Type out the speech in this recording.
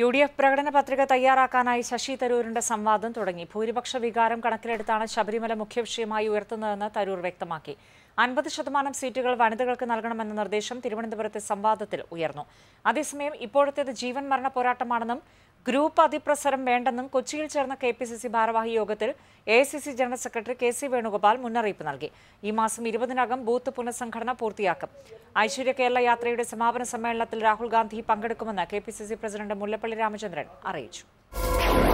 U D F പ്രകടന പത്രിക തയ്യാറാക്കാനായി ശശി തരൂരിന്റെ സംവാദം തുടങ്ങി ഭൂരിപക്ഷ വികാരം കണക്കിലെടുത്താണ് ശബരിമല മുഖ്യവിഷയമായി ഉയർത്തുന്നതെന്ന് തരൂർ വ്യക്തമാക്കി അൻപത് ശതമാനം സീറ്റുകൾ വനിതകൾക്ക് നൽകണമെന്ന നിർദ്ദേശം തിരുവനന്തപുരത്തെ സംവാദത്തിൽ ഉയർന്നു അതേസമയം ഇപ്പോഴത്തേത് ജീവൻ മരണ പോരാട്ടമാണെന്നും ഗ്രൂപ്പ് അതിപ്രസരം വേണ്ടെന്നും കൊച്ചിയിൽ ചേർന്ന കെ പി സി സി ഭാരവാഹി യോഗത്തിൽ A C C general secretary K C Venugopal മുന്നറിയിപ്പ് നൽകി ഈ മാസം ഇരുപതിനകം ബൂത്ത് പുനഃസംഘടന പൂർത്തിയാക്കും ഐശ്വര്യ കേരള യാത്രയുടെ സമാപന സമ്മേളനത്തിൽ രാഹുൽ ഗാന്ധി പങ്കെടുക്കുമെന്ന് K P C C president Mullappally Ramachandran അറിയിച്ചു